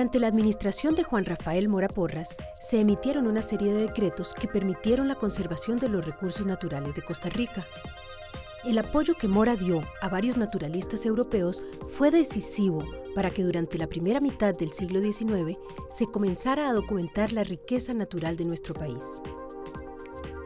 Durante la administración de Juan Rafael Mora Porras, se emitieron una serie de decretos que permitieron la conservación de los recursos naturales de Costa Rica. El apoyo que Mora dio a varios naturalistas europeos fue decisivo para que durante la primera mitad del siglo XIX se comenzara a documentar la riqueza natural de nuestro país.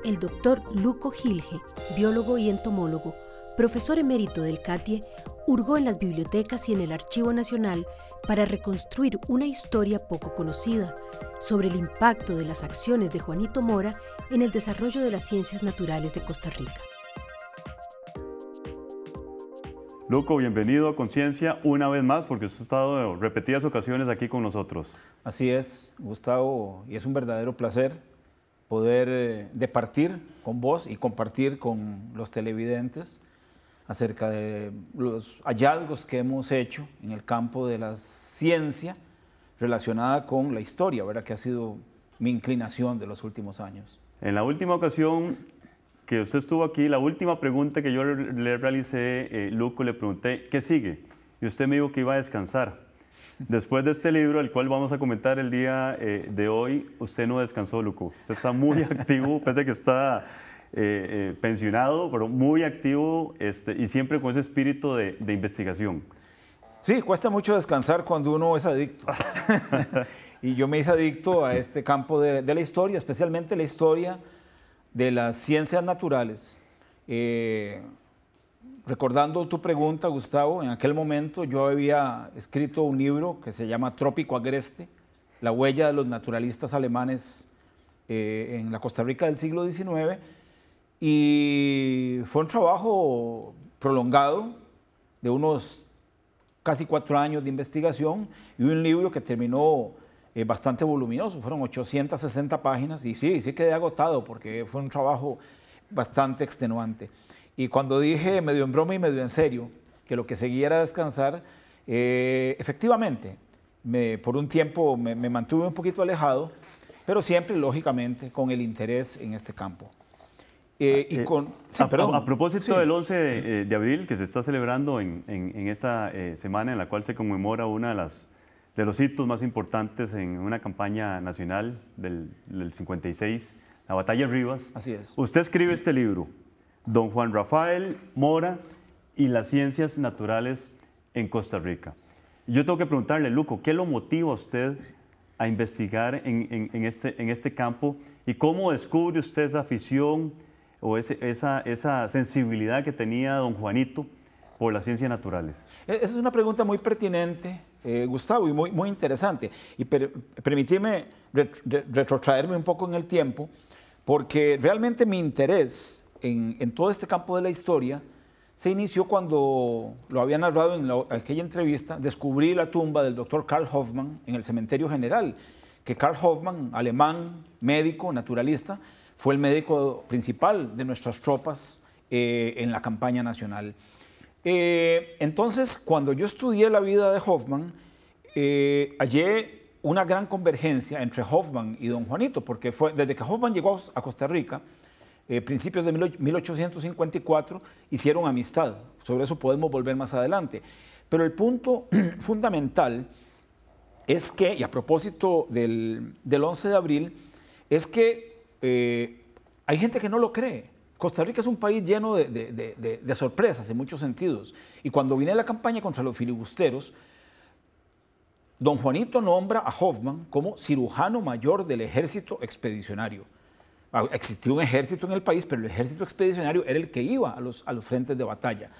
El doctor Luco Gilge, biólogo y entomólogo, profesor emérito del CATIE, hurgó en las bibliotecas y en el Archivo Nacional para reconstruir una historia poco conocida sobre el impacto de las acciones de Juanito Mora en el desarrollo de las ciencias naturales de Costa Rica. Luco, bienvenido a Conciencia una vez más, porque usted ha estado en repetidas ocasiones aquí con nosotros. Así es, Gustavo, y es un verdadero placer poder eh, departir con vos y compartir con los televidentes acerca de los hallazgos que hemos hecho en el campo de la ciencia relacionada con la historia, ¿verdad? que ha sido mi inclinación de los últimos años. En la última ocasión que usted estuvo aquí, la última pregunta que yo le realicé, eh, Luco, le pregunté, ¿qué sigue? Y usted me dijo que iba a descansar. Después de este libro, el cual vamos a comentar el día eh, de hoy, usted no descansó, Luco. Usted está muy activo, pese que está eh, eh, pensionado, pero muy activo este, y siempre con ese espíritu de, investigación. Sí, cuesta mucho descansar cuando uno es adicto. y yo me hice adicto a este campo de, la historia, especialmente la historia de las ciencias naturales. Eh, recordando tu pregunta, Gustavo, en aquel momento yo había escrito un libro que se llama Trópico Agreste, la huella de los naturalistas alemanes en la Costa Rica del siglo XIX, y fue un trabajo prolongado de unos casi cuatro años de investigación y un libro que terminó eh, bastante voluminoso, fueron 860 páginas y sí, sí quedé agotado porque fue un trabajo bastante extenuante. Y cuando dije medio en broma y medio en serio que lo que seguía era descansar, eh, efectivamente, por un tiempo me, me mantuve un poquito alejado, pero siempre, lógicamente, con el interés en este campo. Eh, ah, eh, con, a, propósito del 11 eh, de, abril que se está celebrando en, esta semana en la cual se conmemora una de de los hitos más importantes en una campaña nacional del, 56, la batalla de Rivas. Así es. Usted escribe este libro, Don Juan Rafael Mora y las ciencias naturales en Costa Rica. Yo tengo que preguntarle, Luco, ¿qué lo motiva a usted a investigar en, este, en este campo y cómo descubre usted esa afición? o esa, sensibilidad que tenía don Juanito por las ciencias naturales? E, esa es una pregunta muy pertinente, eh, Gustavo, y muy, muy interesante. Y permitirme retrotraerme un poco en el tiempo, porque realmente mi interés en, todo este campo de la historia se inició cuando, lo había narrado en aquella entrevista, descubrí la tumba del doctor Karl Hoffmann en el Cementerio General, que Karl Hoffmann, alemán, médico, naturalista, fue el médico principal de nuestras tropas eh, en la campaña nacional. Eh, entonces, cuando yo estudié la vida de Hoffman, eh, hallé una gran convergencia entre Hoffman y don Juanito, porque fue desde que Hoffman llegó a Costa Rica, principios de 1854, hicieron amistad. Sobre eso podemos volver más adelante. Pero el punto fundamental es que, y a propósito del, del 11 de abril, es que eh, hay gente que no lo cree. Costa Rica es un país lleno de, sorpresas en muchos sentidos. Y cuando viene la campaña contra los filibusteros, don Juanito nombra a Hoffman como cirujano mayor del ejército expedicionario. Ah, existía un ejército en el país, pero el ejército expedicionario era el que iba a los, a los frentes de batalla.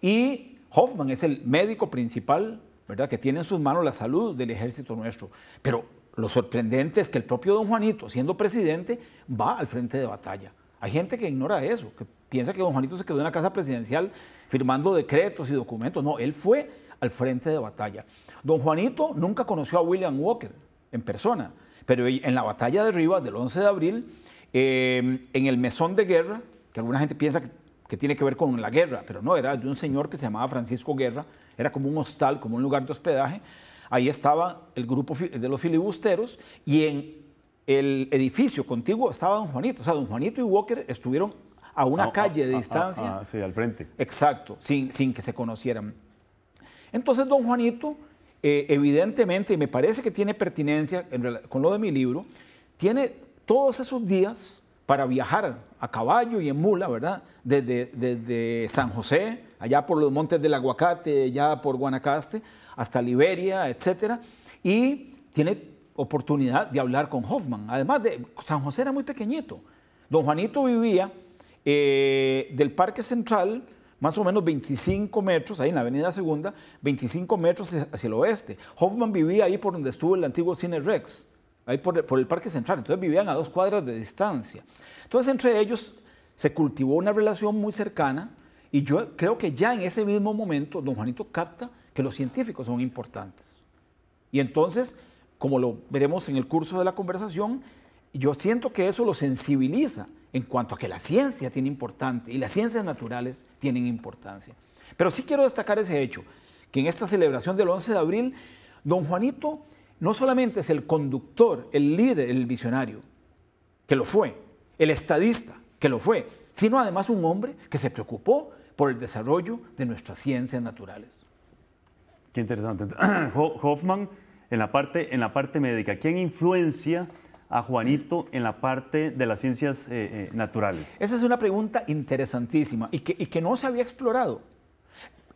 Y Hoffman es el médico principal, ¿verdad?, que tiene en sus manos la salud del ejército nuestro. Pero lo sorprendente es que el propio don Juanito, siendo presidente, va al frente de batalla. Hay gente que ignora eso, que piensa que don Juanito se quedó en la casa presidencial firmando decretos y documentos. No, él fue al frente de batalla. Don Juanito nunca conoció a William Walker en persona, pero en la batalla de Rivas del 11 de abril, eh, en el mesón de guerra, que alguna gente piensa que tiene que ver con la guerra, pero no, era de un señor que se llamaba Francisco Guerra, era como un hostal, como un lugar de hospedaje, Ahí estaba el grupo de los filibusteros y en el edificio contiguo estaba don Juanito. O sea, don Juanito y Walker estuvieron a una ah, ah, calle de ah, distancia. Ah, sí, al frente. Exacto, sin, sin que se conocieran. Entonces, don Juanito, eh, evidentemente, y me parece que tiene pertinencia con lo de mi libro, tiene todos esos días para viajar a caballo y en mula, ¿verdad? Desde, desde San José, allá por los montes del Aguacate, allá por Guanacaste, hasta Liberia, etcétera, y tiene oportunidad de hablar con Hoffman. Además, de, San José era muy pequeñito. Don Juanito vivía eh, del Parque Central, más o menos 25 metros, ahí en la Avenida Segunda, 25 metros hacia el oeste. Hoffman vivía ahí por donde estuvo el antiguo Cine Rex, ahí por el Parque Central. Entonces vivían a dos cuadras de distancia. Entonces, entre ellos se cultivó una relación muy cercana y yo creo que ya en ese mismo momento don Juanito capta que los científicos son importantes. Y entonces, como lo veremos en el curso de la conversación, yo siento que eso lo sensibiliza en cuanto a que la ciencia tiene importancia y las ciencias naturales tienen importancia. Pero sí quiero destacar ese hecho, que en esta celebración del 11 de abril, don Juanito no solamente es el conductor, el líder, el visionario, que lo fue, el estadista, que lo fue, sino además un hombre que se preocupó por el desarrollo de nuestras ciencias naturales. Qué interesante. Hoffman, en la parte, en la parte médica, ¿quién influencia a Juanito en la parte de las ciencias eh, eh, naturales? Esa es una pregunta interesantísima y que, que no se había explorado.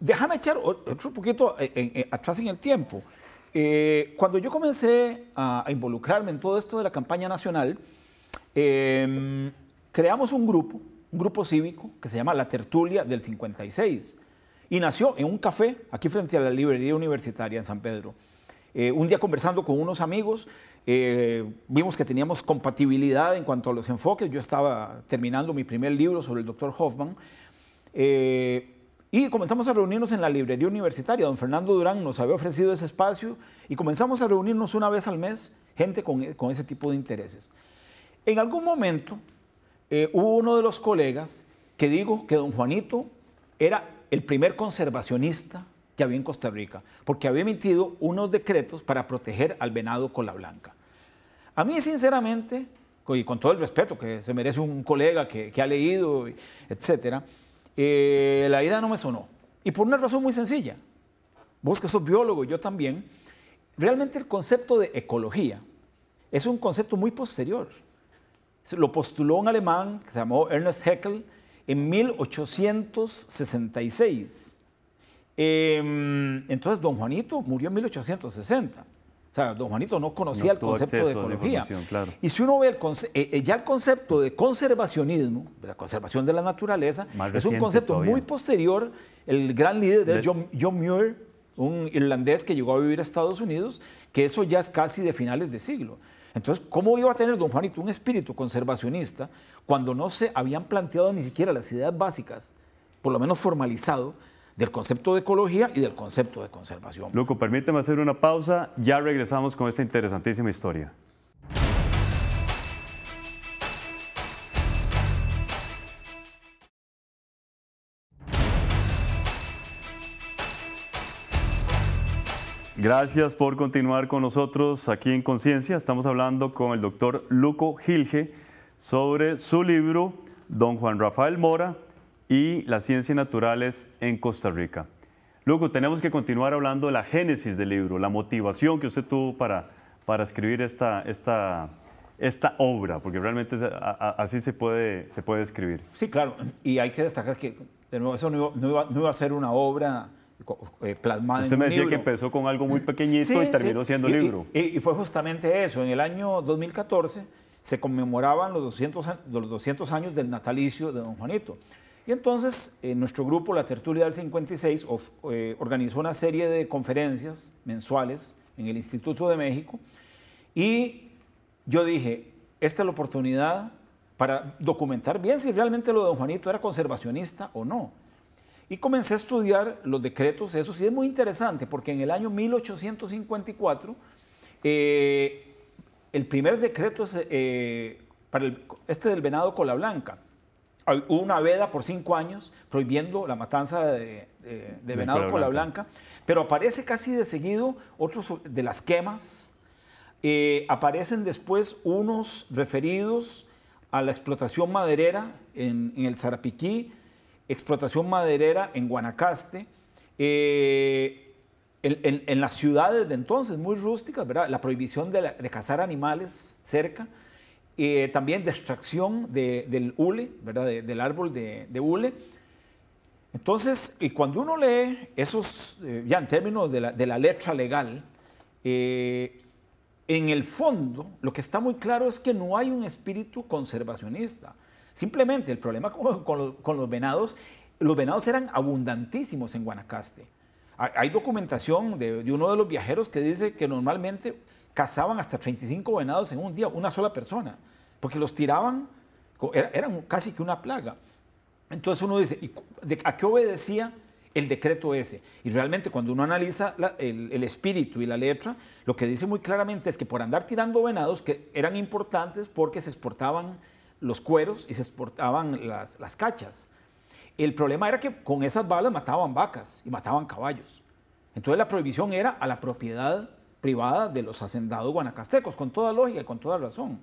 Déjame echar otro poquito eh, atrás en el tiempo. cuando yo comencé a, a, involucrarme en todo esto de la campaña nacional, em, creamos un grupo, un grupo cívico que se llama La Tertulia del 56 y nació en un café aquí frente a la librería universitaria en San Pedro. Eh, un día conversando con unos amigos, eh, vimos que teníamos compatibilidad en cuanto a los enfoques. Yo estaba terminando mi primer libro sobre el doctor Hoffman. Eh, y comenzamos a reunirnos en la librería universitaria. Don Fernando Durán nos había ofrecido ese espacio y comenzamos a reunirnos una vez al mes, gente con, ese tipo de intereses. En algún momento hubo uno de los colegas que dijo que don Juanito era el primer conservacionista que había en Costa Rica, porque había emitido unos decretos para proteger al venado cola blanca. A mí, sinceramente, y con todo el respeto que se merece un colega que, ha leído, etc., eh, la idea no me sonó. Y por una razón muy sencilla. Vos que sos biólogo, yo también, realmente el concepto de ecología es un concepto muy posterior. Lo postuló un alemán que se llamó Ernest Haeckel, en 1866. Em, entonces, don Juanito murió en 1860. O sea, don Juanito no conocía el concepto de ecología. Y si uno ve el eh, eh, ya el concepto de conservacionismo, la conservación de la naturaleza, es un concepto muy posterior. El gran líder de John Muir, un irlandés que llegó a vivir a Estados Unidos, que eso ya es casi de finales de siglo. Entonces, ¿cómo iba a tener don Juanito un espíritu conservacionista cuando no se habían planteado ni siquiera las ideas básicas, por lo menos formalizado, del concepto de ecología y del concepto de conservación? Luco, permíteme hacer una pausa, ya regresamos con esta interesantísima historia. Gracias por continuar con nosotros aquí en Conciencia. Estamos hablando con el doctor Luco Gilge sobre su libro Don Juan Rafael Mora y las ciencias naturales en Costa Rica. Luco, tenemos que continuar hablando de la génesis del libro, la motivación que usted tuvo para, para escribir esta, esta, esta obra, porque realmente así se puede, se puede escribir. Sí, claro, y hay que destacar que de nuevo, eso no iba a ser una obra eh, plasmada Usted me decía que empezó con algo muy pequeñito y terminó siendo libro. Y, fue justamente eso. En el año 2014 se conmemoraban los 200, los 200 años del natalicio de don Juanito. Y entonces eh, nuestro grupo, la Tertulia del 56, eh, organizó una serie de conferencias mensuales en el Instituto de México y yo dije, esta es la oportunidad para documentar bien si realmente lo de don Juanito era conservacionista o no. Y comencé a estudiar los decretos, eso y es muy interesante, porque en el año 1854, eh, el primer decreto es, eh, para este del venado cola blanca. Hubo una veda por cinco años prohibiendo la matanza de, venado cola, blanca. pero aparece casi de seguido otros de las quemas, eh, aparecen después unos referidos a la explotación maderera en, en el Zarapiquí, explotación maderera en Guanacaste, eh, en, las ciudades de entonces, muy rústicas, ¿verdad? La prohibición de, cazar animales cerca, eh, también de extracción del hule, ¿verdad? del árbol de, hule. Entonces, y cuando uno lee esos, eh, ya en términos de la, la letra legal, en el fondo, lo que está muy claro es que no hay un espíritu conservacionista. Simplemente el problema con, los, venados, los venados eran abundantísimos en Guanacaste. Hay documentación de, uno de los viajeros que dice que normalmente cazaban hasta 35 venados en un día, una sola persona, porque los tiraban, eran casi que una plaga. Entonces uno dice, ¿a qué obedecía el decreto ese? Y realmente cuando uno analiza el, espíritu y la letra, lo que dice muy claramente es que por andar tirando venados, que eran importantes porque se exportaban los cueros y se exportaban las, cachas. El problema era que con esas balas mataban vacas y mataban caballos. Entonces la prohibición era a la propiedad privada de los hacendados guanacastecos, con toda lógica y con toda razón.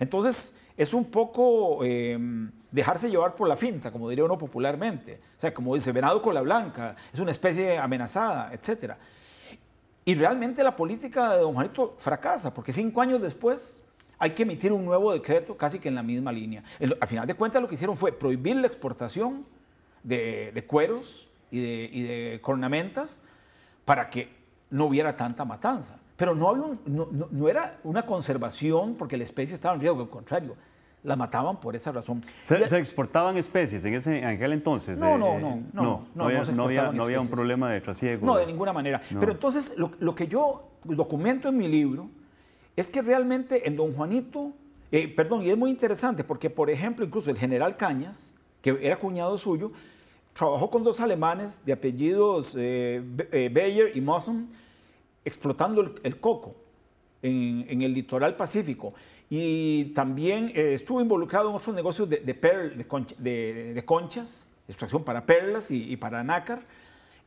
Entonces es un poco em, dejarse llevar por la finta, como diría uno popularmente. O sea, como dice, venado con la blanca, es una especie amenazada, etc. Y realmente la política de don Juanito fracasa, porque cinco años después hay que emitir un nuevo decreto casi que en la misma línea. al final de cuentas lo que hicieron fue prohibir la exportación de, cueros y de, y cornamentas para que no hubiera tanta matanza. Pero no, había no, era una conservación porque la especie estaba en riesgo, al contrario, la mataban por esa razón. ¿Se, exportaban especies en, ese, ángel aquel entonces? No, no, no, no, no, había, un problema de trasiego. No, de ninguna manera. Pero entonces, lo, que yo documento en mi libro es que realmente en Don Juanito, eh, perdón, y es muy interesante porque, por ejemplo, incluso el general Cañas, que era cuñado suyo, trabajó con dos alemanes de apellidos eh, Bayer eh, y Mossum, explotando el, coco en, el litoral pacífico. Y también estuvo involucrado en otros negocios de, de, de, conchas, extracción para perlas y, para nácar.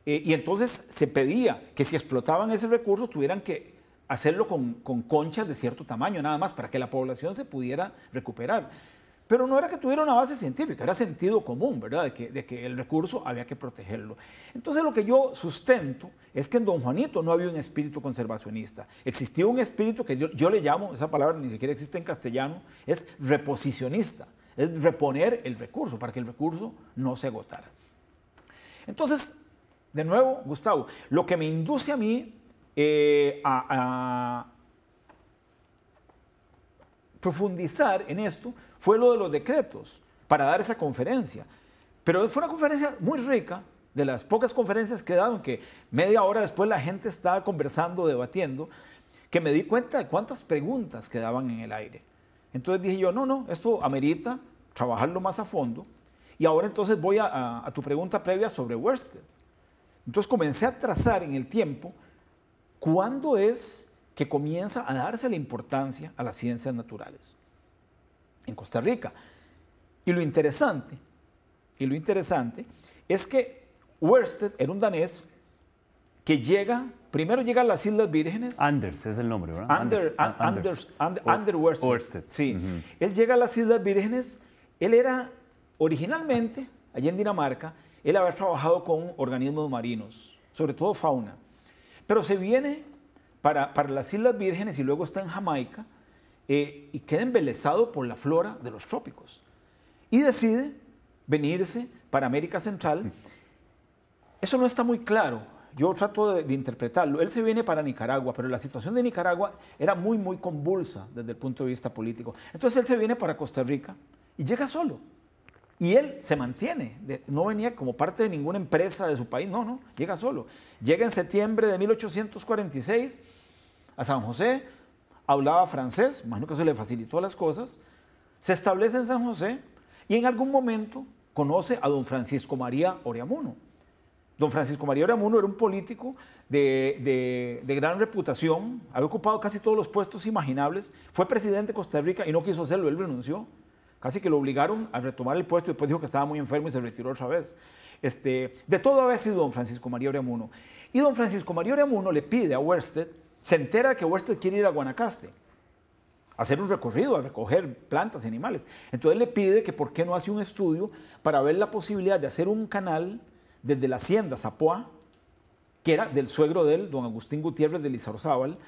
y entonces se pedía que si explotaban ese recurso tuvieran que hacerlo con, conchas de cierto tamaño nada más para que la población se pudiera recuperar. Pero no era que tuviera una base científica, era sentido común, ¿verdad? De que, el recurso había que protegerlo. Entonces lo que yo sustento es que en Don Juanito no había un espíritu conservacionista. Existía un espíritu que yo, yo le llamo, esa palabra ni siquiera existe en castellano, es reposicionista, es reponer el recurso para que el recurso no se agotara. Entonces, de nuevo, Gustavo, lo que me induce a mí eh, a, profundizar en esto fue lo de los decretos para dar esa conferencia. Pero fue una conferencia muy rica, de las pocas conferencias que daban, que media hora después la gente estaba conversando, debatiendo, que me di cuenta de cuántas preguntas quedaban en el aire. Entonces dije yo, no, no, esto amerita trabajarlo más a fondo. Y ahora entonces voy a, tu pregunta previa sobre Worcester. Entonces comencé a trazar en el tiempo ¿Cuándo es que comienza a darse la importancia a las ciencias naturales? En Costa Rica. Y lo interesante, y lo interesante es que Wersted era un danés que llega, primero llega a las Islas Vírgenes. Anders es el nombre, ¿verdad? Anders, Anders, Anders, Sí. Él llega a las Islas Vírgenes. Él era originalmente, allí en Dinamarca, él había trabajado con organismos marinos, sobre todo fauna. Pero se viene para, las Islas Vírgenes y luego está en Jamaica eh, y queda embelesado por la flora de los trópicos. Y decide venirse para América Central. Mm. Eso no está muy claro. Yo trato de, de, interpretarlo. Él se viene para Nicaragua, pero la situación de Nicaragua era muy, muy convulsa desde el punto de vista político. Entonces él se viene para Costa Rica y llega solo. Y él se mantiene, no venía como parte de ninguna empresa de su país, no, no, llega solo. Llega en septiembre de 1846 a San José, hablaba francés, imagino que se le facilitó las cosas, se establece en San José y en algún momento conoce a don Francisco María Oreamuno. Don Francisco María Oreamuno era un político de, gran reputación, había ocupado casi todos los puestos imaginables, fue presidente de Costa Rica y no quiso hacerlo, él renunció. Así que lo obligaron a retomar el puesto y después dijo que estaba muy enfermo y se retiró otra vez. Este, de todo ha sido don Francisco María Oreamuno. Y don Francisco María Oreamuno le pide a Wersted, se entera que Wersted quiere ir a Guanacaste hacer un recorrido, a recoger plantas y animales. Entonces le pide que por qué no hace un estudio para ver la posibilidad de hacer un canal desde la hacienda Zapoa, que era del suegro de él, don Agustín Gutiérrez de Lizarozábal,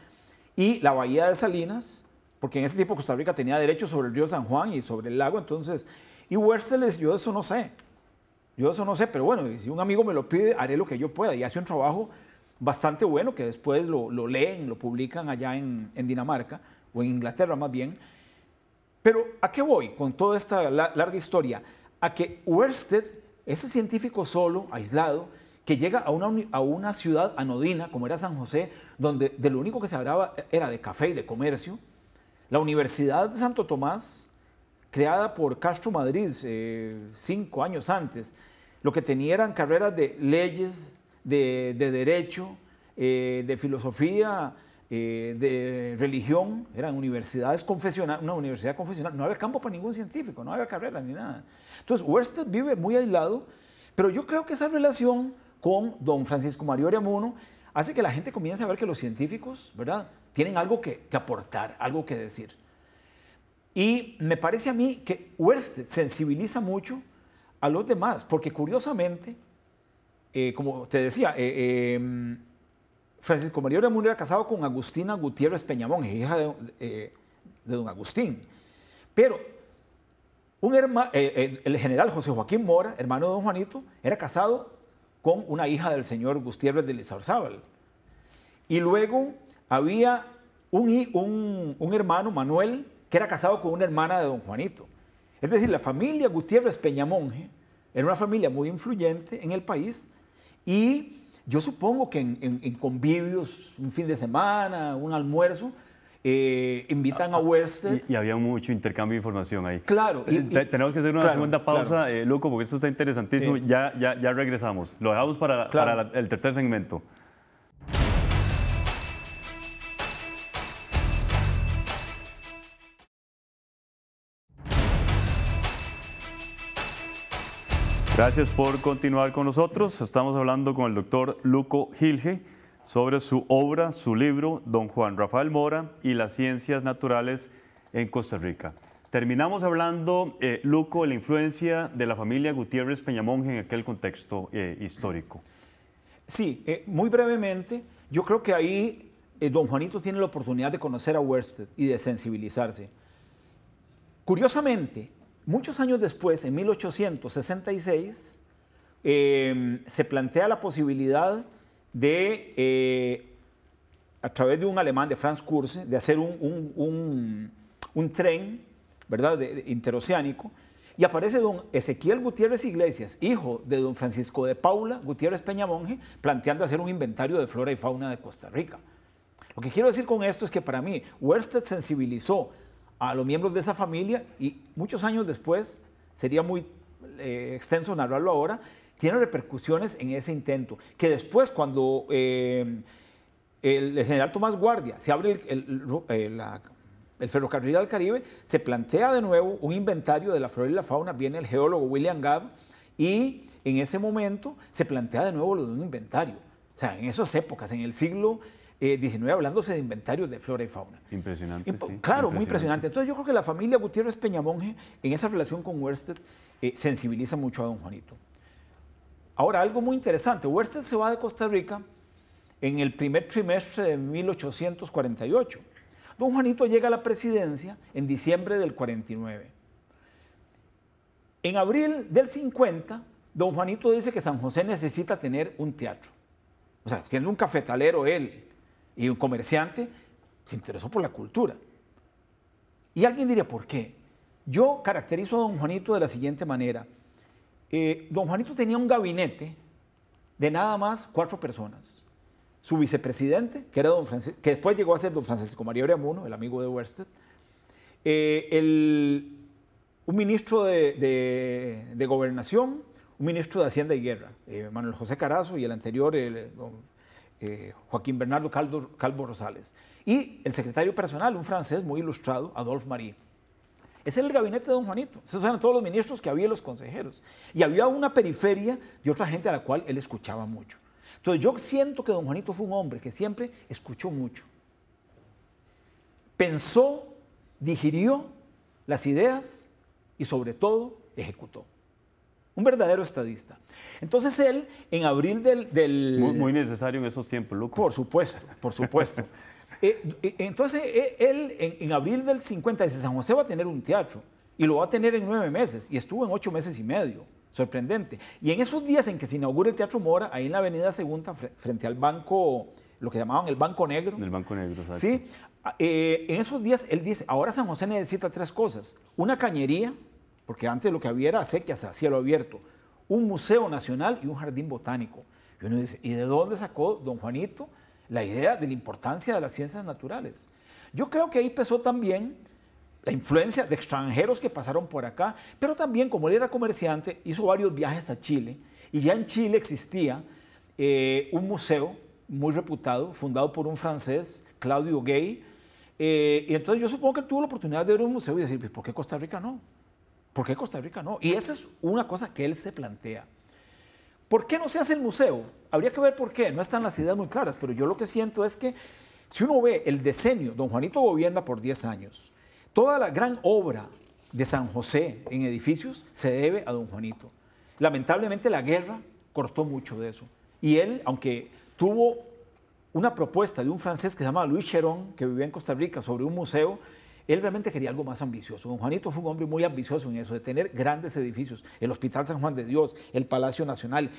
y la bahía de Salinas, porque en ese tiempo Costa Rica tenía derecho sobre el río San Juan y sobre el lago, entonces, y Huérceles, yo eso no sé, yo eso no sé, pero bueno, si un amigo me lo pide, haré lo que yo pueda y hace un trabajo bastante bueno que después lo, leen, lo publican allá en, Dinamarca o en Inglaterra más bien. Pero ¿a qué voy con toda esta larga historia? A que Wurstel, ese científico solo, aislado, que llega a una, a una ciudad anodina como era San José, donde de lo único que se hablaba era de café y de comercio, la Universidad de Santo Tomás, creada por Castro Madrid eh, cinco años antes, lo que tenía eran carreras de leyes, de, derecho, eh, de filosofía, eh, de religión, eran universidades confesionales, una universidad confesional, no había campo para ningún científico, no había carreras ni nada. Entonces, Huérsted vive muy aislado, pero yo creo que esa relación con don Francisco Mario Ariamuno hace que la gente comience a ver que los científicos, ¿verdad? tienen algo que, aportar, algo que decir. Y me parece a mí que Huerste sensibiliza mucho a los demás, porque curiosamente, eh, como te decía, eh, em, Francisco María Ramón era casado con Agustina Gutiérrez Peñamón, hija eh, de, don Agustín. Pero un el general José Joaquín Mora, hermano de don Juanito, era casado con una hija del señor Gutiérrez de Lizarzábal. Y luego había un, un, hermano, Manuel, que era casado con una hermana de don Juanito. Es decir, la familia Gutiérrez peñamonje era una familia muy influyente en el país y yo supongo que en, convivios, un fin de semana, un almuerzo, eh, invitan a Webster. Ah, ah, y, había mucho intercambio de información ahí. Claro. Y, eh, tenemos que hacer una segunda pausa, eh, Luco, porque esto está interesantísimo. Ya, ya, ya regresamos. Lo dejamos para, para el tercer segmento. Gracias por continuar con nosotros. Estamos hablando con el doctor Luco Gilge sobre su obra, su libro, Don Juan Rafael Mora y las ciencias naturales en Costa Rica. Terminamos hablando, eh, Luco, de la influencia de la familia Gutiérrez Peñamonge en aquel contexto eh, histórico. Sí, eh, muy brevemente, yo creo que ahí don Juanito tiene la oportunidad de conocer a Wested y de sensibilizarse. Curiosamente, Muchos años después, en 1866, em, se plantea la posibilidad de, eh, a través de un alemán, de Franz Kurse, de hacer un, tren ¿verdad? interoceánico, y aparece don Ezequiel Gutiérrez Iglesias, hijo de don Francisco de Paula Gutiérrez Peña Monge, planteando hacer un inventario de flora y fauna de Costa Rica. Lo que quiero decir con esto es que para mí, Wersted sensibilizó a los miembros de esa familia y muchos años después, sería muy eh, extenso narrarlo ahora, tiene repercusiones en ese intento, que después cuando eh, el, general Tomás Guardia se abre eh, el, ferrocarril al Caribe, se plantea de nuevo un inventario de la flora y la fauna, viene el geólogo William Gabb y en ese momento se plantea de nuevo lo de un inventario. O sea, en esas épocas, en el siglo 19 eh, hablándose de inventarios de flora y fauna. Impresionante. claro, muy impresionante. Entonces yo creo que la familia Gutiérrez peñamonje en esa relación con Huerstedt eh, sensibiliza mucho a don Juanito. Ahora, algo muy interesante, Huerstedt se va de Costa Rica en el primer trimestre de 1848. Don Juanito llega a la presidencia en diciembre del 49. En abril del 50, don Juanito dice que San José necesita tener un teatro. O sea, siendo un cafetalero él, y un comerciante, se interesó por la cultura. Y alguien diría, ¿por qué? Yo caracterizo a don Juanito de la siguiente manera. Eh, don Juanito tenía un gabinete de nada más cuatro personas. Su vicepresidente, que, era don que después llegó a ser don Francisco María Oreamuno, el amigo de Wested. Eh, un ministro de, gobernación, un ministro de Hacienda y Guerra, eh, Manuel José Carazo, y el anterior, don eh, Joaquín Bernardo Calvo Rosales, y el secretario personal, un francés muy ilustrado, Adolphe Marie. Ese era el gabinete de don Juanito. Esos eran todos los ministros que había y los consejeros. Y había una periferia de otra gente a la cual él escuchaba mucho. Entonces yo siento que don Juanito fue un hombre que siempre escuchó mucho. Pensó, digirió las ideas y sobre todo ejecutó un verdadero estadista. Entonces él, en abril del... Muy, necesario en esos tiempos, Lucas. Por supuesto, por supuesto. Eh, eh, entonces eh, él, en, abril del 50, dice, San José va a tener un teatro y lo va a tener en nueve meses y estuvo en ocho meses y medio. Sorprendente. Y en esos días en que se inaugura el Teatro Mora, ahí en la Avenida Segunda, frente al banco, lo que llamaban el Banco Negro. El Banco Negro, ¿sabes? Sí. Ah, en esos días él dice, ahora San José necesita tres cosas. Una cañería, porque antes lo que había era acequias a cielo abierto, un museo nacional y un jardín botánico. Y uno dice, ¿y de dónde sacó don Juanito la idea de la importancia de las ciencias naturales? Yo creo que ahí pesó también la influencia de extranjeros que pasaron por acá, pero también como él era comerciante, hizo varios viajes a Chile y ya en Chile existía eh, un museo muy reputado, fundado por un francés, Claudio Gay. Eh, y entonces yo supongo que tuvo la oportunidad de ver un museo y decir, pues, ¿por qué Costa Rica no? ¿Por qué Costa Rica no? Y esa es una cosa que él se plantea. ¿Por qué no se hace el museo? Habría que ver por qué, no están las ideas muy claras, pero yo lo que siento es que si uno ve el decenio, don Juanito gobierna por 10 años, toda la gran obra de San José en edificios se debe a don Juanito. Lamentablemente la guerra cortó mucho de eso. Y él, aunque tuvo una propuesta de un francés que se llama Louis Cheron, que vivía en Costa Rica, sobre un museo, él realmente quería algo más ambicioso. Don Juanito fue un hombre muy ambicioso en eso, de tener grandes edificios, el Hospital San Juan de Dios, el Palacio Nacional,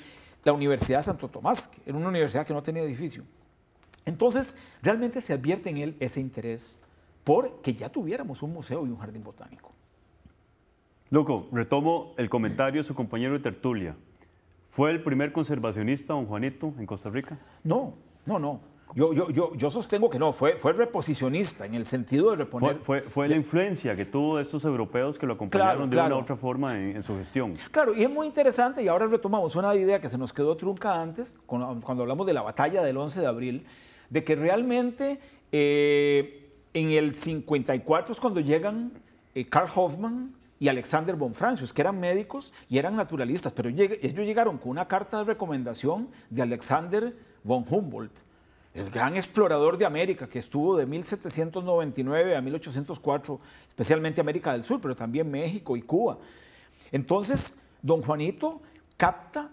la Universidad Santo Tomás, que era una universidad que no tenía edificio. Entonces, realmente se advierte en él ese interés por que ya tuviéramos un museo y un jardín botánico. Loco, retomo el comentario de su compañero de tertulia. ¿Fue el primer conservacionista, don Juanito, en Costa Rica? No, no, no. Yo, yo, yo, yo, sostengo que no, fue, fue reposicionista en el sentido de reponer. Fue, fue, la eh, influencia que tuvo estos europeos que lo acompañaron de una u otra forma en, su gestión. Claro, y es muy interesante, y ahora retomamos una idea que se nos quedó trunca antes, cuando, hablamos de la batalla del 11 de abril, de que realmente eh, en el 54 es cuando llegan eh, Karl Hoffman y Alexander von Francius, que eran médicos y eran naturalistas, pero ellos llegaron con una carta de recomendación de Alexander von Humboldt el gran explorador de América, que estuvo de 1799 a 1804, especialmente América del Sur, pero también México y Cuba. Entonces, don Juanito capta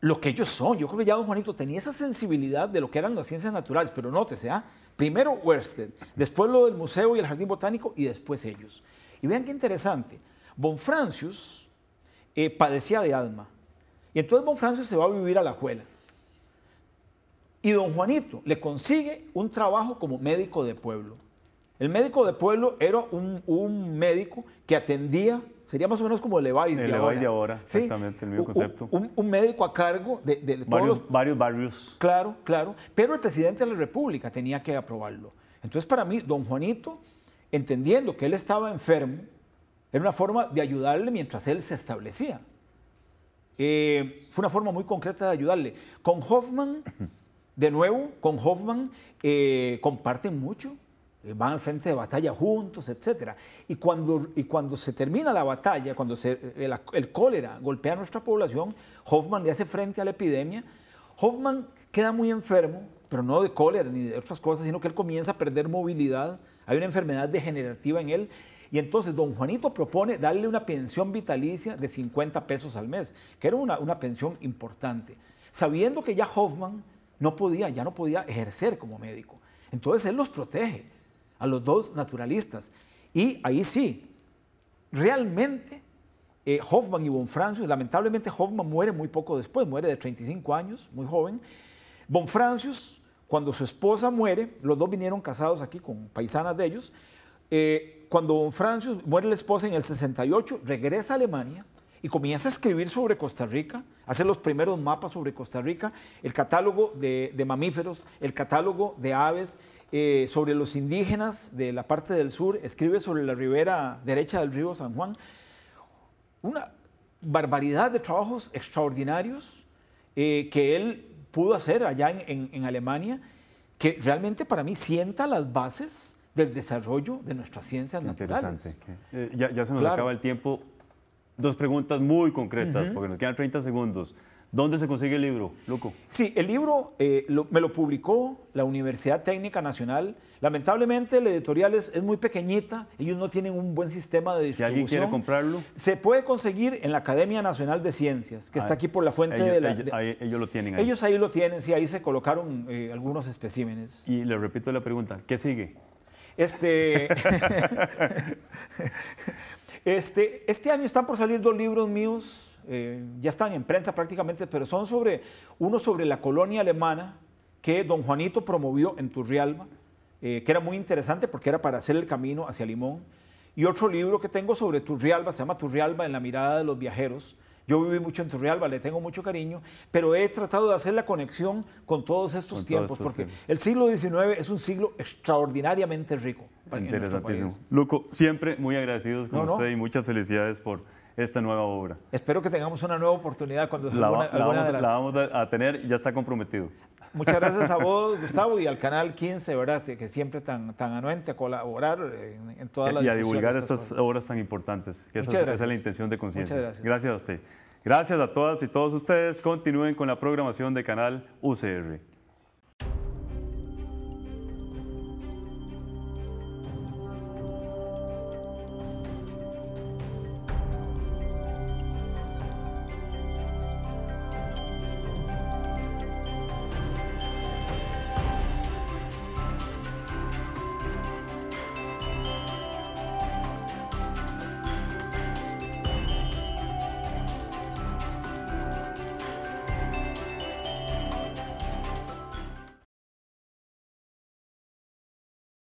lo que ellos son. Yo creo que ya don Juanito tenía esa sensibilidad de lo que eran las ciencias naturales, pero nótese, sea? ¿ah? primero Wersted después lo del museo y el jardín botánico y después ellos. Y vean qué interesante, Bonfrancius eh, padecía de alma. Y entonces Bonfrancius se va a vivir a la juela. Y don Juanito le consigue un trabajo como médico de pueblo. El médico de pueblo era un, médico que atendía, sería más o menos como el Evais de ahora. El de ahora, exactamente, el mismo concepto. Un, médico a cargo de, varios, Varios barrios. Claro, claro. Pero el presidente de la República tenía que aprobarlo. Entonces, para mí, don Juanito, entendiendo que él estaba enfermo, era una forma de ayudarle mientras él se establecía. Eh, fue una forma muy concreta de ayudarle. Con Hoffman de nuevo con Hoffman, eh, comparten mucho, eh, van al frente de batalla juntos, etc. Y cuando, y cuando se termina la batalla, cuando el, cólera golpea a nuestra población, Hoffman le hace frente a la epidemia. Hoffman queda muy enfermo, pero no de cólera ni de otras cosas, sino que él comienza a perder movilidad, hay una enfermedad degenerativa en él. Y entonces don Juanito propone darle una pensión vitalicia de 50 pesos al mes, que era una pensión importante, sabiendo que ya Hoffman no podía, ya no podía ejercer como médico. Entonces él los protege a los dos naturalistas. Y ahí sí, realmente eh, Hoffman y Bonfrancius, lamentablemente Hoffman muere muy poco después, muere de 35 años, muy joven. Bonfrancius, cuando su esposa muere, los dos vinieron casados aquí con paisanas de ellos, eh, cuando Bonfrancius muere la esposa en el 68, regresa a Alemania y comienza a escribir sobre Costa Rica, hace los primeros mapas sobre Costa Rica, el catálogo de, mamíferos, el catálogo de aves, eh, sobre los indígenas de la parte del sur, escribe sobre la ribera derecha del río San Juan. Una barbaridad de trabajos extraordinarios eh, que él pudo hacer allá en, Alemania, que realmente para mí sienta las bases del desarrollo de nuestras ciencias natural. naturales. Interesante. Eh, ya, se nos acaba el tiempo dos preguntas muy concretas, porque nos quedan 30 segundos. ¿Dónde se consigue el libro, Loco? Sí, el libro eh, me lo publicó la Universidad Técnica Nacional. Lamentablemente la editorial es, muy pequeñita, ellos no tienen un buen sistema de distribución. alguien quiere comprarlo. Se puede conseguir en la Academia Nacional de Ciencias, que está ah, aquí por la fuente de la... Ellos, ahí, ellos lo tienen ahí. Ellos ahí lo tienen, sí, ahí se colocaron eh, algunos especímenes. Y le repito la pregunta, ¿qué sigue? Este, este, este, año están por salir dos libros míos, eh, ya están en prensa prácticamente, pero son sobre, uno sobre la colonia alemana que don Juanito promovió en Turrialba, eh, que era muy interesante porque era para hacer el camino hacia Limón. Y otro libro que tengo sobre Turrialba, se llama Turrialba en la mirada de los viajeros, yo viví mucho en Turrialba, le tengo mucho cariño, pero he tratado de hacer la conexión con todos estos tiempos, porque el siglo XIX es un siglo extraordinariamente rico. Interesantísimo. Luco, siempre muy agradecidos con usted y muchas felicidades por esta nueva obra. Espero que tengamos una nueva oportunidad cuando la, alguna, vamos, la vamos a tener, ya está comprometido. Muchas gracias a vos, Gustavo, y al Canal 15, ¿verdad? Que siempre tan, tan anuente a colaborar en, todas las... Y a divulgar estas, obras tan importantes, que esa, esa, es la intención de conciencia. Muchas gracias. Gracias a usted. Gracias a todas y todos ustedes. Continúen con la programación de Canal UCR.